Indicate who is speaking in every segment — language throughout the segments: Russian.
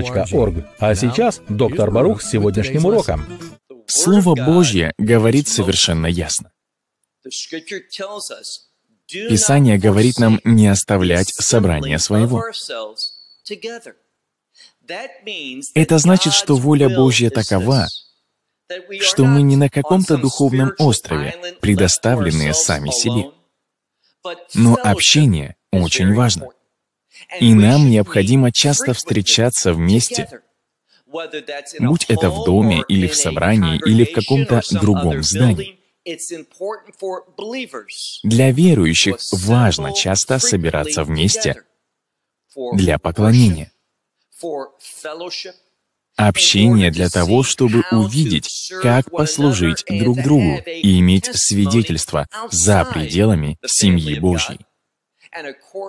Speaker 1: dr.baruch.org. А сейчас доктор Барух с сегодняшним уроком. Слово Божье говорит совершенно ясно.
Speaker 2: Писание
Speaker 1: говорит нам не оставлять собрание своего. Это значит, что воля Божья такова, что мы не на каком-то духовном острове, предоставленные сами себе. Но общение очень важно. И нам необходимо часто встречаться вместе, будь это в доме или в собрании или в каком-то другом здании. Для верующих важно часто собираться вместе для поклонения, общения для того, чтобы увидеть, как послужить друг другу и иметь свидетельство за пределами семьи Божьей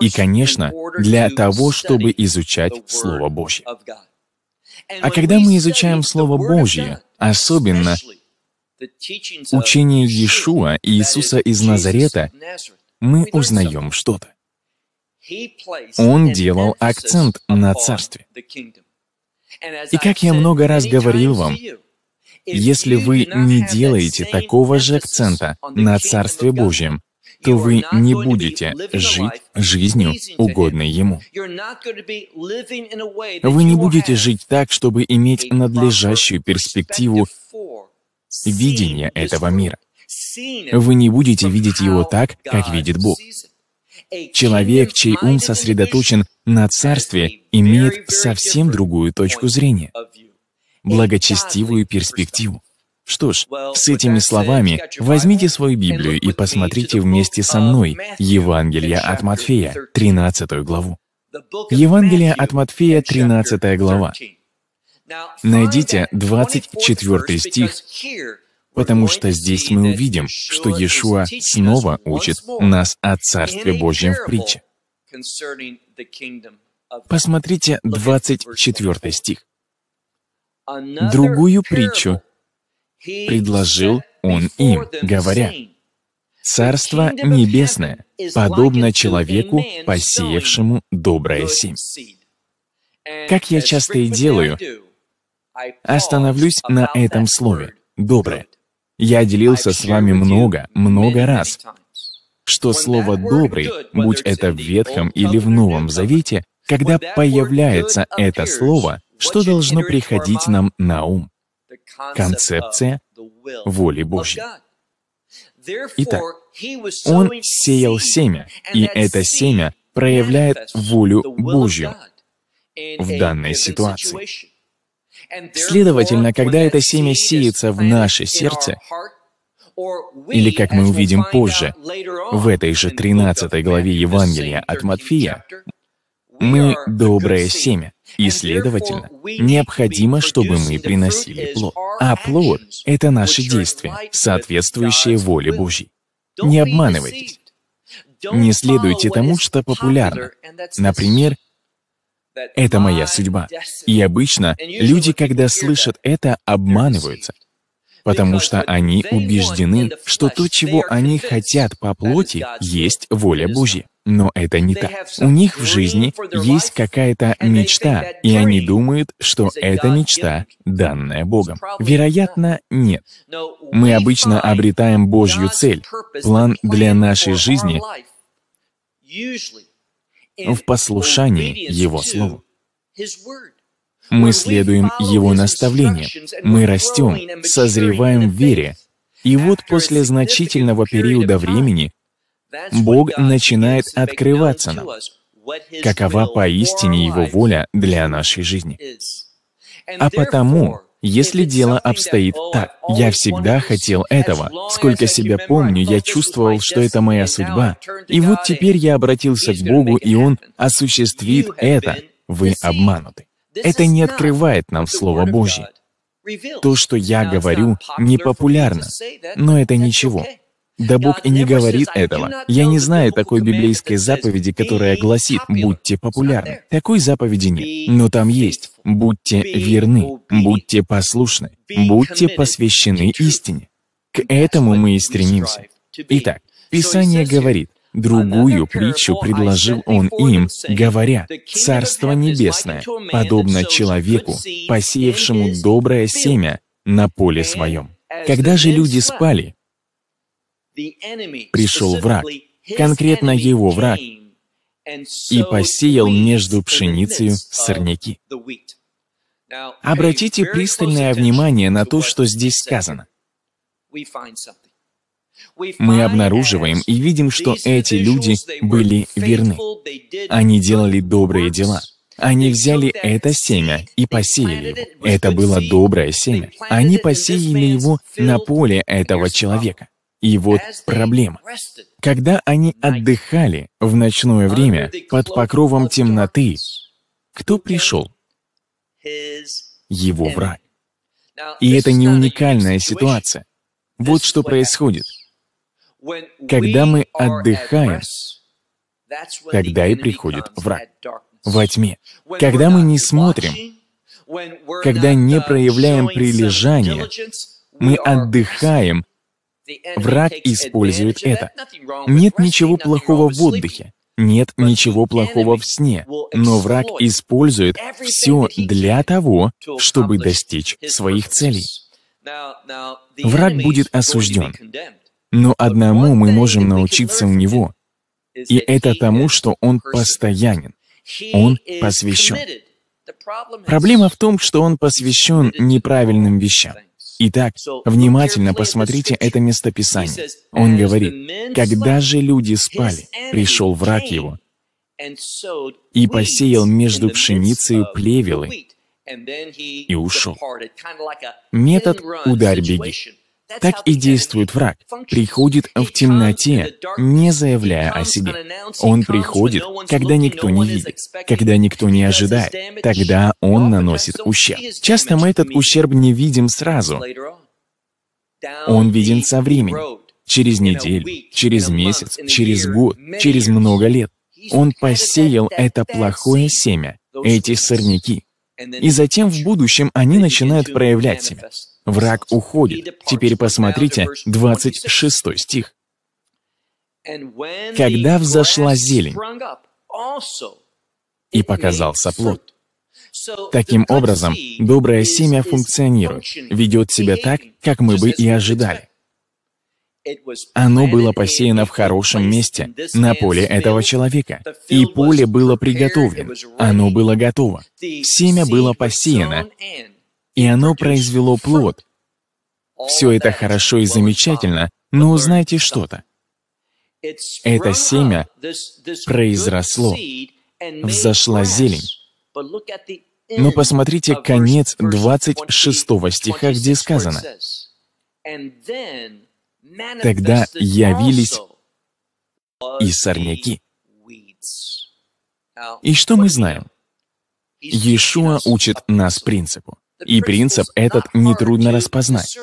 Speaker 1: и, конечно, для того, чтобы изучать Слово Божье. А когда мы изучаем Слово Божье, особенно учение Иешуа и Иисуса из Назарета, мы узнаем что-то.
Speaker 2: Он делал акцент на Царстве. И как я много раз говорил вам,
Speaker 1: если вы не делаете такого же акцента на Царстве Божьем, то вы не будете жить жизнью, угодной Ему. Вы не будете жить так, чтобы иметь надлежащую перспективу видения этого мира. Вы не будете видеть его так, как видит Бог. Человек, чей ум сосредоточен на царстве, имеет совсем другую точку зрения, благочестивую перспективу. Что ж, с этими словами возьмите свою Библию и посмотрите вместе со мной Евангелие от Матфея, 13 главу. Евангелие от Матфея, 13 глава. Найдите 24 стих, потому что здесь мы увидим, что Иешуа снова учит нас о Царстве Божьем в притче. Посмотрите 24 стих. Другую притчу предложил он им, говоря, «Царство небесное подобно человеку, посеявшему доброе семя».
Speaker 2: Как я часто и делаю,
Speaker 1: остановлюсь на этом слове «доброе». Я делился с вами много, много раз, что слово «добрый», будь это в Ветхом или в Новом Завете, когда появляется это слово, что должно приходить нам на ум? концепция воли Божьей. Итак, он сеял семя, и это семя проявляет волю Божью в данной ситуации. Следовательно, когда это семя сеется в наше сердце, или, как мы увидим позже, в этой же 13 главе Евангелия от Матфея, мы доброе семя. И, следовательно, необходимо, чтобы мы приносили плод. А плод — это наши действия, соответствующие воле Божьей. Не обманывайтесь. Не следуйте тому, что популярно. Например, «это моя судьба». И обычно люди, когда слышат это, обманываются, потому что они убеждены, что то, чего они хотят по плоти, есть воля Божья. Но это не так. У них в жизни есть какая-то мечта, и они думают, что эта мечта данная Богом. Вероятно, нет. Мы обычно обретаем Божью цель, план для нашей жизни в послушании Его Слову. Мы следуем Его наставлениям, мы растем, созреваем в вере, и вот после значительного периода времени Бог начинает открываться нам, какова поистине Его воля для нашей жизни. А потому, если дело обстоит так, я всегда хотел этого. Сколько себя помню, я чувствовал, что это моя судьба. И вот теперь я обратился к Богу, и Он осуществит это. Вы обмануты. Это не открывает нам Слово Божье. То, что я говорю, не популярно, но это ничего. Да Бог и не говорит этого. Я не знаю такой библейской заповеди, которая гласит «будьте популярны». Такой заповеди нет, но там есть «будьте верны», «будьте послушны», «будьте посвящены истине». К этому мы и стремимся. Итак, Писание говорит, Другую притчу предложил он им, говоря, «Царство небесное подобно человеку, посеявшему доброе семя на поле своем». Когда же люди спали,
Speaker 2: Пришел враг,
Speaker 1: конкретно его враг,
Speaker 2: и
Speaker 1: посеял между пшеницей сорняки. Обратите пристальное внимание на то, что здесь сказано. Мы обнаруживаем и видим, что эти люди были верны. Они делали добрые дела. Они взяли это семя и посеяли его. Это было доброе семя. Они посеяли его на поле этого человека и вот проблема. Когда они отдыхали в ночное время под покровом темноты, кто пришел? Его враг. И это не уникальная ситуация. Вот что происходит. Когда мы uh, отдыхаем, тогда и приходит враг во тьме. Когда мы не смотрим, когда не проявляем прилежание, мы отдыхаем Враг использует это. Нет ничего плохого в отдыхе. Нет ничего плохого в сне, но враг использует все для того, чтобы достичь своих целей. Враг будет осужден, но одному мы можем научиться у него, и это тому, что он постоянен, он посвящен. Проблема в том, что он посвящен неправильным вещам. Итак, внимательно посмотрите это местописание. Он говорит, «Когда же люди спали, пришел враг его и посеял между пшеницей плевелы и ушел». Метод «ударь-беги». Так и действует враг. Приходит в темноте, не заявляя о себе. Он приходит, когда никто не видит, когда никто не ожидает. Тогда он наносит ущерб. Часто мы этот ущерб не видим сразу. Он виден со временем. Через неделю, через месяц, через год, через много лет. Он посеял это плохое семя, эти сорняки. И затем в будущем они начинают проявлять себя. Враг уходит. Теперь посмотрите 26 стих.
Speaker 2: «Когда взошла зелень,
Speaker 1: и показался плод». Таким образом, доброе семя функционирует, ведет себя так, как мы бы и ожидали. Оно было посеяно в хорошем месте, на поле этого человека. И поле было приготовлено, оно было готово. Семя было посеяно, и оно произвело плод. Все это хорошо и замечательно, но узнайте что-то. Это семя произросло, взошла зелень. Но посмотрите конец 26 стиха, где сказано, «Тогда явились и сорняки». И что мы знаем? Иешуа учит нас принципу. И принцип этот нетрудно распознать.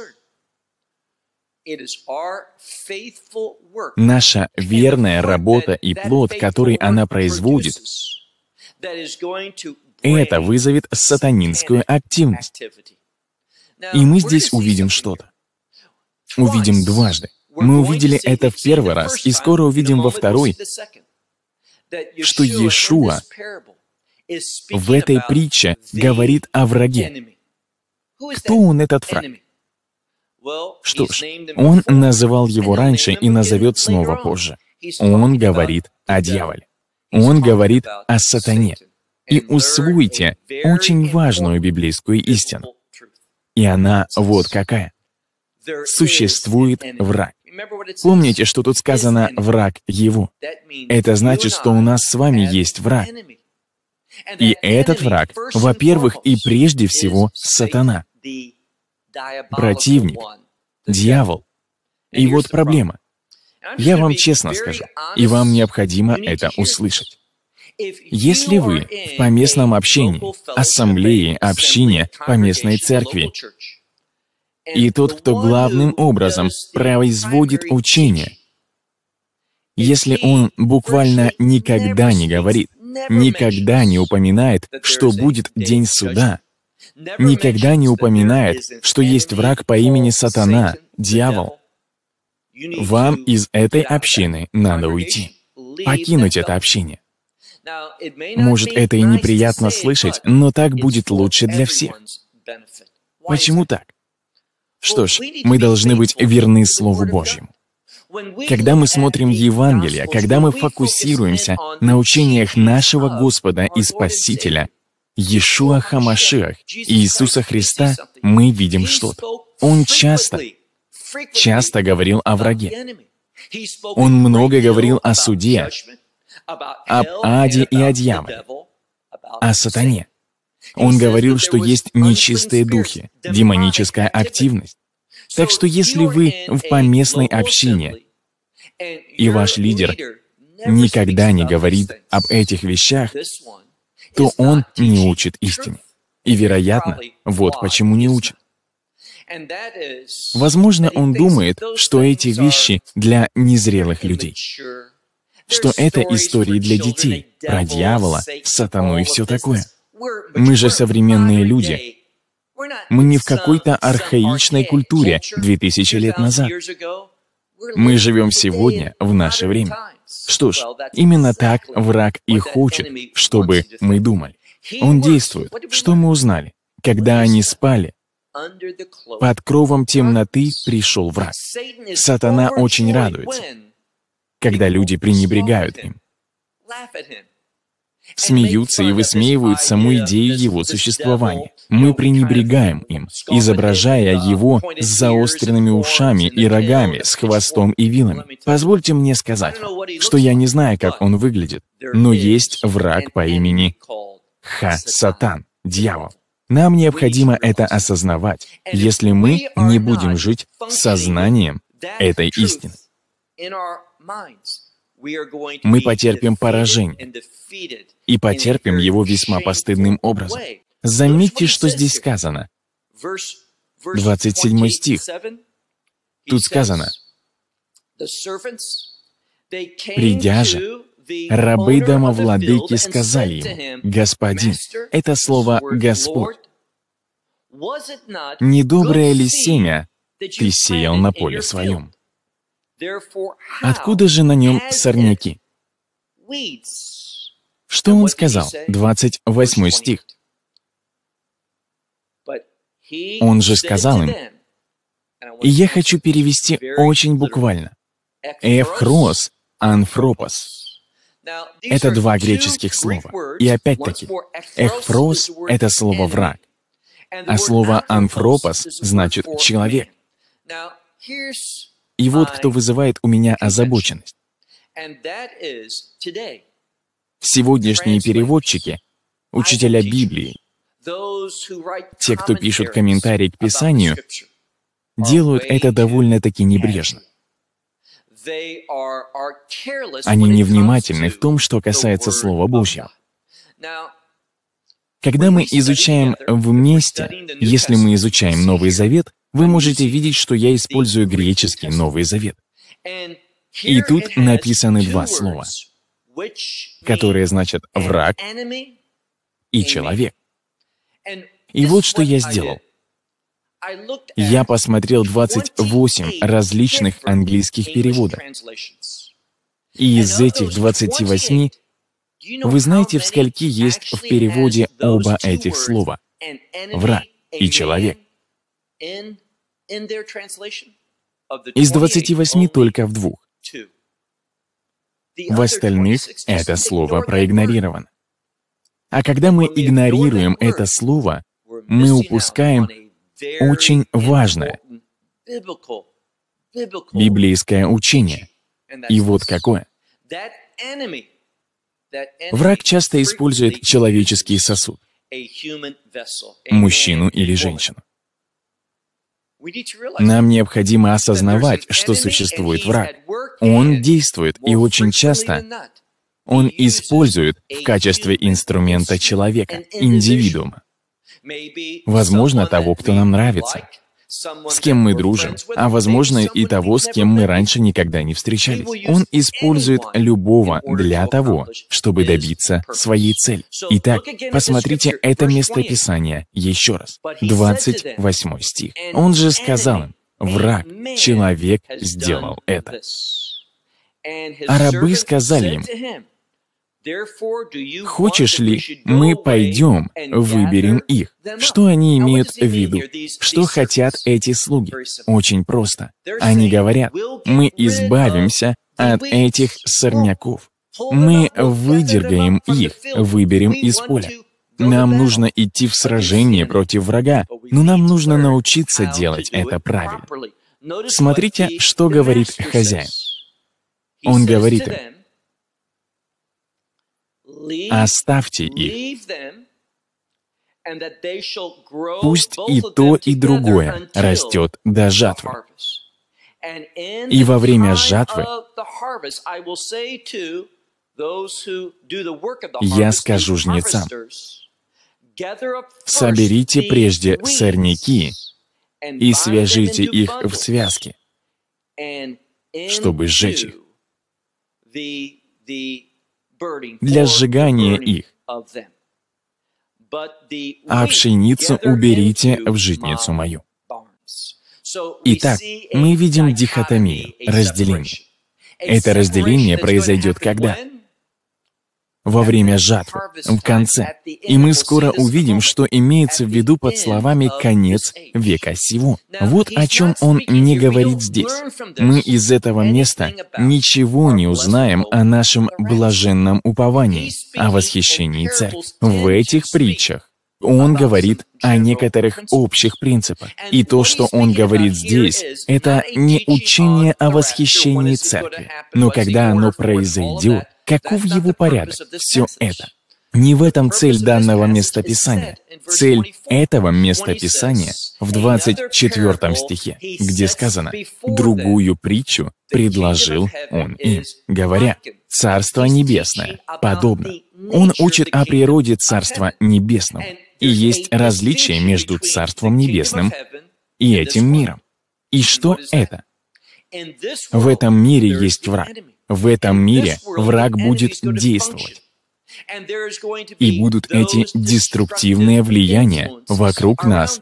Speaker 1: Наша верная работа и плод, который она производит, это вызовет сатанинскую активность. И мы здесь увидим что-то. Увидим дважды. Мы увидели это в первый раз, и скоро увидим во второй, что Иешуа в этой притче говорит о враге. Кто он, этот враг? Что ж, он называл его раньше и назовет снова позже. Он говорит о дьяволе. Он говорит о сатане. И усвоите очень важную библейскую истину. И она вот какая. Существует враг. Помните, что тут сказано «враг его». Это значит, что у нас с вами есть враг. И этот враг, во-первых и прежде всего, сатана — противник, дьявол. И вот проблема. Я вам честно скажу, и вам необходимо это услышать. Если вы в поместном общении, ассамблее, общине, поместной церкви, и тот, кто главным образом производит учение, если он буквально никогда не говорит, никогда не упоминает, что будет день суда, никогда не упоминает, что есть враг по имени Сатана, дьявол. Вам из этой общины надо уйти, покинуть это общение. Может, это и неприятно слышать, но так будет лучше для всех. Почему так? Что ж, мы должны быть верны Слову Божьему. Когда мы смотрим Евангелие, когда мы фокусируемся на учениях нашего Господа и Спасителя — Иешуа Хамашиах, Иисуса Христа, мы видим что-то. Он часто, часто говорил о враге. Он много говорил о суде, об аде и о дьяволе, о сатане. Он говорил, что есть нечистые духи, демоническая активность. Так что если вы в поместной общине, и ваш лидер никогда не говорит об этих вещах, то он не учит истине. И, вероятно, вот почему не учит. Возможно, он думает, что эти вещи для незрелых людей, что это истории для детей, про дьявола, сатану и все такое. Мы же современные люди. Мы не в какой-то архаичной культуре 2000 лет назад. Мы живем сегодня, в наше время. Что ж, именно так враг и хочет, чтобы мы думали. Он действует. Что мы узнали? Когда они спали, под кровом темноты пришел враг. Сатана очень радуется, когда люди пренебрегают им смеются и высмеивают саму идею его существования. Мы пренебрегаем им, изображая его с заостренными ушами и рогами, с хвостом и вилами. Позвольте мне сказать вам, что я не знаю, как он выглядит, но есть враг по имени Ха-Сатан, дьявол. Нам необходимо это осознавать, если мы не будем жить сознанием этой истины мы потерпим поражение и потерпим его весьма постыдным образом. Заметьте, что здесь сказано.
Speaker 2: 27 стих.
Speaker 1: Тут сказано, «Придя же, рабы домовладыки сказали ему, «Господин» — это слово «Господь». «Недоброе ли семя ты сеял на поле своем?»
Speaker 2: Откуда же на нем
Speaker 1: сорняки? Что он сказал? 28 стих.
Speaker 2: Он же сказал им,
Speaker 1: и я хочу перевести очень буквально, «эвхрос анфропос». Это два греческих слова. И опять-таки, «эхфрос» — это слово «враг», а слово «анфропос» значит «человек»
Speaker 2: и вот кто вызывает
Speaker 1: у меня озабоченность. Сегодняшние переводчики, учителя Библии,
Speaker 2: те, кто пишут комментарии
Speaker 1: к Писанию, делают это довольно-таки небрежно. Они невнимательны в том, что касается Слова Божьего. Когда мы изучаем вместе, если мы изучаем Новый Завет, вы можете видеть, что я использую греческий Новый Завет. И тут написаны два слова, которые значат «враг» и «человек». И вот что я сделал. Я посмотрел 28 различных английских переводов. И из этих 28, вы знаете, в скольки есть в переводе оба этих слова — «враг» и «человек». Из 28 только в двух. В остальных это слово проигнорировано. А когда мы игнорируем это слово, мы упускаем очень важное
Speaker 2: библейское
Speaker 1: учение. И вот какое. Враг часто использует человеческий сосуд, мужчину или женщину. Нам необходимо осознавать, что существует враг. Он действует, и очень часто он использует в качестве инструмента человека, индивидуума. Возможно, того, кто нам нравится с кем мы дружим, а возможно и того, с кем мы раньше никогда не встречались. Он использует любого для того, чтобы добиться своей цели. Итак, посмотрите это местописание еще раз. 28 стих. Он же сказал им, враг, человек сделал это. А рабы сказали им, Хочешь ли, мы пойдем, выберем их. Что они имеют в виду? Что хотят эти слуги? Очень просто. Они говорят, мы избавимся от этих сорняков. Мы выдергаем их, выберем из поля. Нам нужно идти в сражение против врага, но нам нужно научиться делать это правильно. Смотрите, что говорит хозяин. Он говорит им, Оставьте их. Пусть и то, и другое растет до жатвы. И во время жатвы
Speaker 2: я скажу жнецам,
Speaker 1: соберите прежде сорняки и свяжите их в связки, чтобы сжечь их для сжигания их. А пшеницу уберите в житницу мою. Итак, мы видим дихотомию, разделение. Это разделение произойдет когда? во время жатвы, в конце. И мы скоро увидим, что имеется в виду под словами «конец века сего». Вот о чем он не говорит здесь. Мы из этого места ничего не узнаем о нашем блаженном уповании, о восхищении церкви. В этих притчах он говорит о некоторых общих принципах. И то, что он говорит здесь, это не учение о восхищении церкви. Но когда оно произойдет, Каков его порядок? Все это. Не в этом цель данного местописания. Цель этого местописания в 24 стихе, где сказано «Другую притчу предложил он им, говоря, «Царство небесное подобно». Он учит о природе Царства Небесного. И есть различие между Царством Небесным и этим миром. И что это? В этом мире есть враг. В этом мире враг будет действовать. И будут эти деструктивные влияния вокруг нас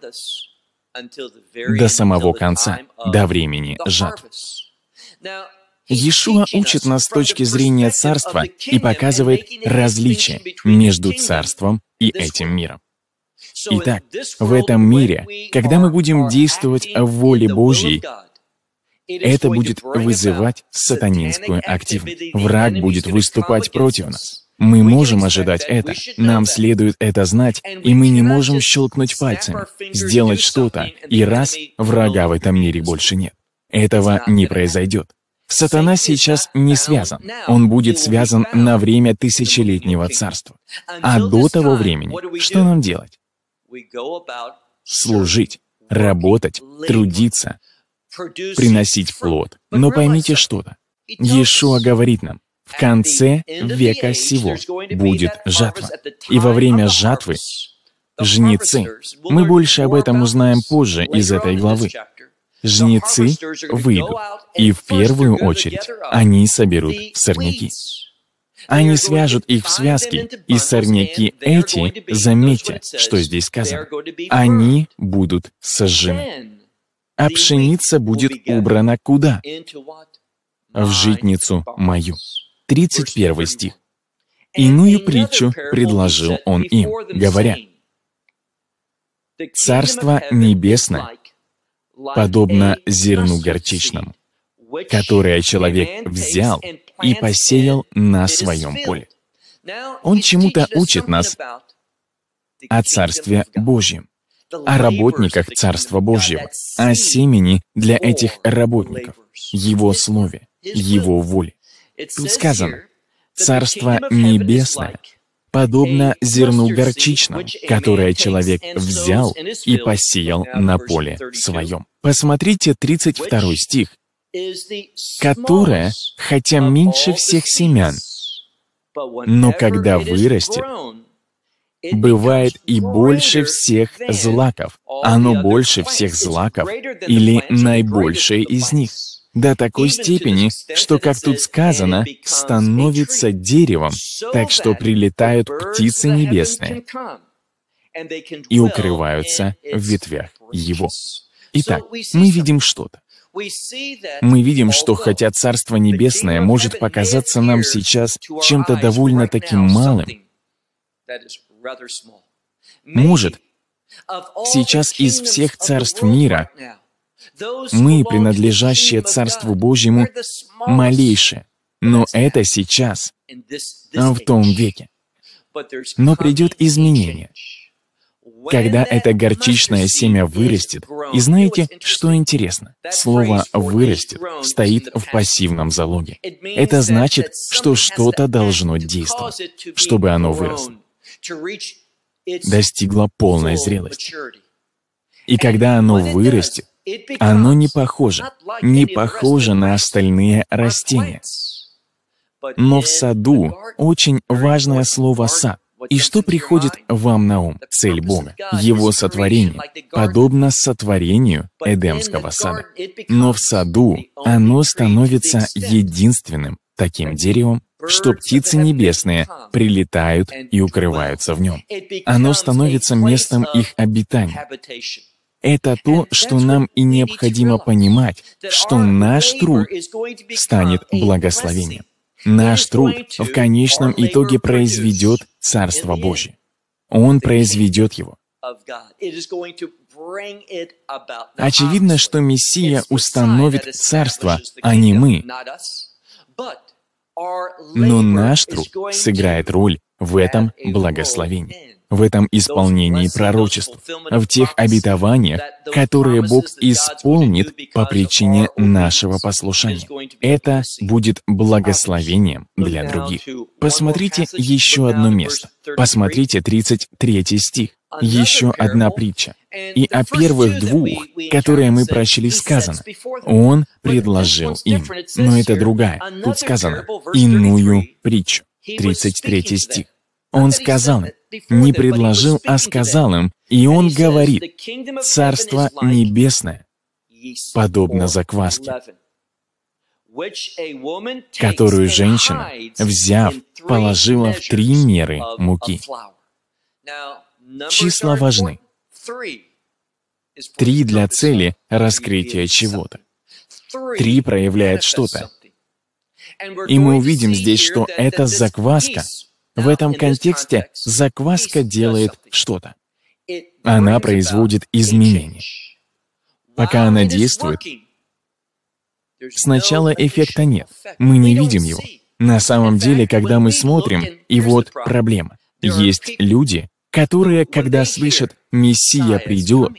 Speaker 1: до самого конца, до времени жатв. Иешуа учит нас с точки зрения царства и показывает различие между царством и этим миром. Итак, в этом мире, когда мы будем действовать в воле Божьей, это будет вызывать сатанинскую активность. Враг будет выступать против нас. Мы можем ожидать это, нам следует это знать, и мы не можем щелкнуть пальцем, сделать что-то, и раз врага в этом мире больше нет. Этого не произойдет. Сатана сейчас не связан. Он будет связан на время тысячелетнего царства. А до того времени что нам делать? Служить, работать, трудиться, приносить плод. Но поймите что-то. Иешуа говорит нам, в конце века сего будет жатва. И во время жатвы жнецы. Мы больше об этом узнаем позже из этой главы. Жнецы выйдут, и в первую очередь они соберут сорняки. Они свяжут их в связки, и сорняки эти, заметьте, что здесь сказано, они будут сожжены а пшеница будет убрана куда? В житницу мою. 31 стих. Иную притчу предложил он им, говоря, «Царство небесное подобно зерну горчичному, которое человек взял и посеял на своем поле». Он чему-то учит нас о Царстве Божьем о работниках Царства Божьего, о семени для этих работников, Его Слове, Его воле. Тут сказано, «Царство Небесное подобно зерну горчичному, которое человек взял и посеял на поле своем». Посмотрите 32 стих, «которое, хотя меньше всех семян, но когда вырастет, бывает и больше всех злаков. Оно больше всех злаков или наибольшее из них. До такой степени, что, как тут сказано, становится деревом, так что прилетают птицы небесные и укрываются в ветвях его. Итак, мы видим что-то. Мы видим, что хотя Царство Небесное может показаться нам сейчас чем-то довольно-таки малым, может, сейчас из всех царств мира мы, принадлежащие Царству Божьему, малейшие, но это сейчас, а в том веке. Но придет изменение. Когда это горчичное семя вырастет, и знаете, что интересно? Слово «вырастет» стоит в пассивном залоге. Это значит, что что-то должно действовать, чтобы оно выросло достигло полной зрелости. И когда оно вырастет, оно не похоже, не похоже на остальные растения. Но в саду очень важное слово «сад». И что приходит вам на ум? Цель Бога, Его сотворение, подобно сотворению Эдемского сада. Но в саду оно становится единственным, таким деревом, что птицы небесные прилетают и укрываются в нем. Оно становится местом их обитания. Это то, что нам и необходимо понимать, что наш труд станет благословением. Наш труд в конечном итоге произведет Царство Божье. Он произведет его.
Speaker 2: Очевидно,
Speaker 1: что Мессия установит царство, а не мы. Но наш труд сыграет роль в этом благословении, в этом исполнении пророчеств, в тех обетованиях, которые Бог исполнит по причине нашего послушания. Это будет благословением для других. Посмотрите еще одно место. Посмотрите 33 стих. Еще одна притча. И о первых двух, которые мы прочли, сказано, «Он предложил им». Но это другая. Тут сказано «иную притчу». 33 стих. Он сказал им, не предложил, а сказал им, и он говорит, «Царство небесное подобно закваске,
Speaker 2: которую женщина, взяв,
Speaker 1: положила в три меры муки».
Speaker 2: Числа важны.
Speaker 1: Три для цели раскрытия чего-то. Три проявляет что-то. И мы увидим здесь, что это закваска. В этом контексте закваска делает что-то. Она производит изменения. Пока она действует, сначала эффекта нет. Мы не видим его. На самом деле, когда мы смотрим, и вот проблема. Есть люди, которые, когда слышат «Мессия придет»,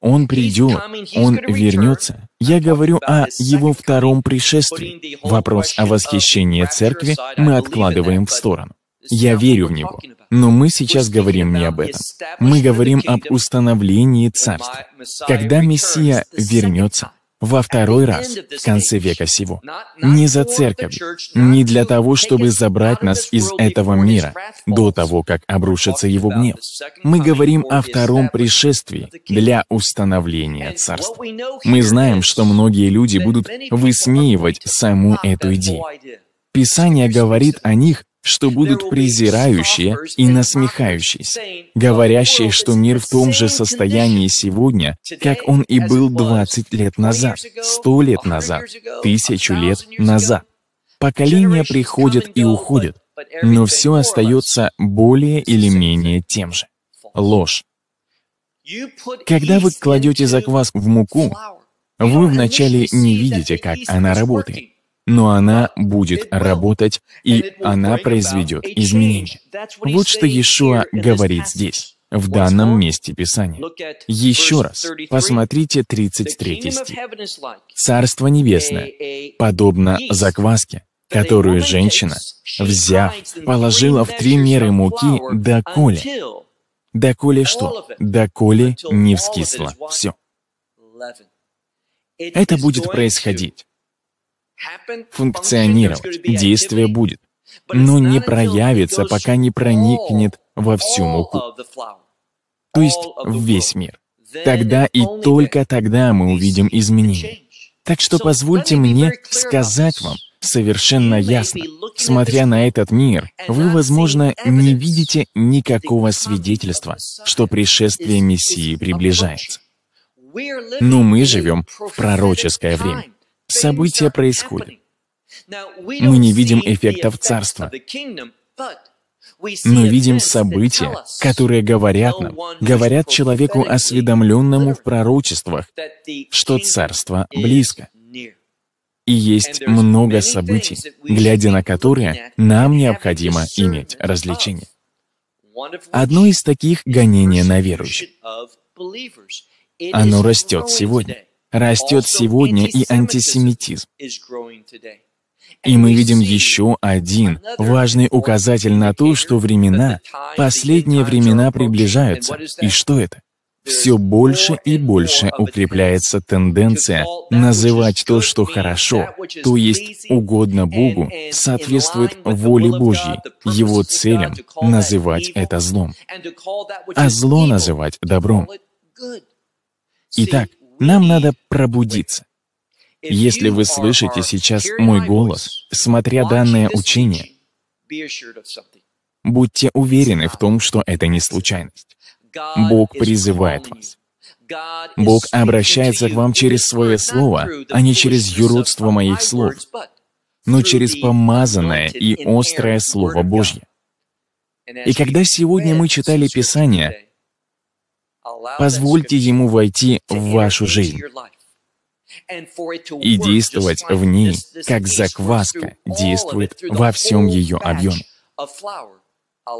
Speaker 1: «Он придет», «Он вернется», я говорю о Его втором пришествии. Вопрос о восхищении церкви мы откладываем в сторону. Я верю в Него. Но мы сейчас говорим не об этом. Мы говорим об установлении царства. Когда Мессия вернется, во второй раз в конце века сего. Не за церковь, не для того, чтобы забрать нас из этого мира до того, как обрушится его гнев. Мы говорим о втором пришествии для установления царства. Мы знаем, что многие люди будут высмеивать саму эту идею. Писание говорит о них что будут презирающие и насмехающиеся, говорящие, что мир в том же состоянии сегодня, как он и был 20 лет назад, 100 лет назад, тысячу лет назад. Поколения приходят и уходят, но все остается более или менее тем же. Ложь. Когда вы кладете закваску в муку, вы вначале не видите, как она работает но она будет работать, и она произведет изменения. Вот что Иешуа говорит здесь, в данном месте Писания. Еще раз, посмотрите 33 стих. «Царство небесное, подобно закваске, которую женщина, взяв, положила в три меры муки доколе». Доколе что? Доколе не вскисло. Все. Это будет происходить функционировать, действие будет, но не проявится, пока не проникнет во всю муку, то есть в весь мир. Тогда и только тогда мы увидим изменения. Так что позвольте мне сказать вам совершенно ясно, смотря на этот мир, вы, возможно, не видите никакого свидетельства, что пришествие Мессии приближается. Но мы живем в пророческое время. События происходят. Мы не видим эффектов царства, но видим события, которые говорят нам, говорят человеку, осведомленному в пророчествах, что царство близко. И есть много событий, глядя на которые, нам необходимо иметь развлечение. Одно из таких — гонение на верующих.
Speaker 2: Оно растет сегодня растет сегодня и антисемитизм.
Speaker 1: И мы видим еще один важный указатель на то, что времена, последние времена приближаются. И что это? Все больше и больше укрепляется тенденция называть то, что хорошо, то есть угодно Богу, соответствует воле Божьей, Его целям, называть это злом, а зло называть добром. Итак, нам надо пробудиться. Если вы слышите сейчас мой голос, смотря данное учение, будьте уверены в том, что это не случайность. Бог призывает вас. Бог обращается к вам через свое слово, а не через юродство моих слов, но через помазанное и острое Слово Божье. И когда сегодня мы читали Писание, Позвольте Ему войти в вашу жизнь и действовать в ней, как закваска действует во всем ее объеме.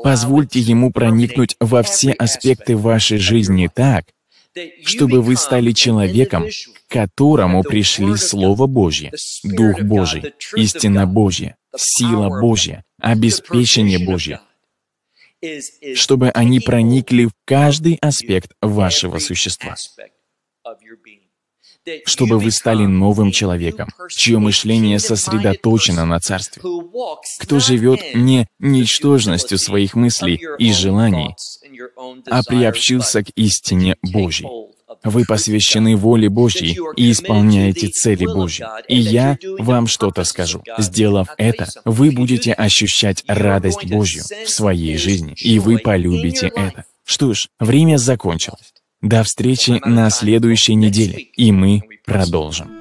Speaker 1: Позвольте Ему проникнуть во все аспекты вашей жизни так, чтобы вы стали человеком, к которому пришли Слово Божье, Дух Божий, истина Божья, сила Божья, обеспечение Божье, чтобы они проникли в каждый аспект вашего существа, чтобы вы стали новым человеком, чье мышление сосредоточено на царстве, кто живет не ничтожностью своих мыслей и желаний, а приобщился к истине Божьей. Вы посвящены воле Божьей и исполняете цели Божьи. И я вам что-то скажу. Сделав это, вы будете ощущать радость Божью в своей жизни, и вы полюбите это. Что ж, время закончилось. До встречи на следующей неделе, и мы продолжим.